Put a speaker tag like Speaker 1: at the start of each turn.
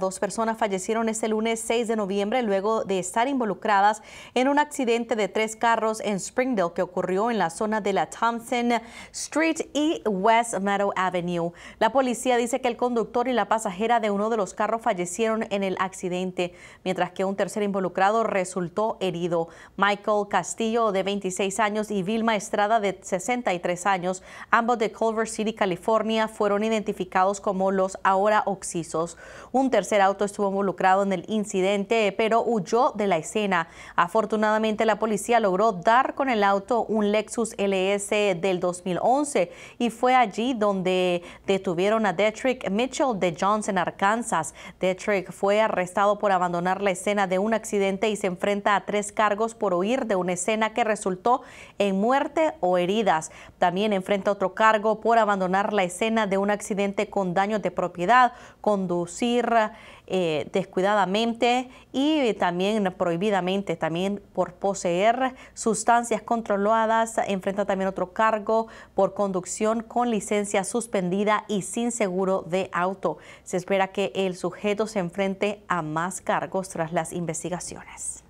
Speaker 1: Dos personas fallecieron este lunes 6 de noviembre luego de estar involucradas en un accidente de tres carros en Springdale que ocurrió en la zona de la Thompson Street y West Meadow Avenue. La policía dice que el conductor y la pasajera de uno de los carros fallecieron en el accidente, mientras que un tercer involucrado resultó herido. Michael Castillo, de 26 años, y Vilma Estrada, de 63 años, ambos de Culver City, California, fueron identificados como los ahora oxisos. Un tercer auto estuvo involucrado en el incidente, pero huyó de la escena. Afortunadamente, la policía logró dar con el auto un Lexus LS del 2011 y fue allí donde detuvieron a Detrick Mitchell de Johnson, Arkansas. Detrick fue arrestado por abandonar la escena de un accidente y se enfrenta a tres cargos por huir de una escena que resultó en muerte o heridas. También enfrenta otro cargo por abandonar la escena de un accidente con daños de propiedad, conducir eh, descuidadamente y también prohibidamente, también por poseer sustancias controladas, enfrenta también otro cargo por conducción con licencia suspendida y sin seguro de auto. Se espera que el sujeto se enfrente a más cargos tras las investigaciones.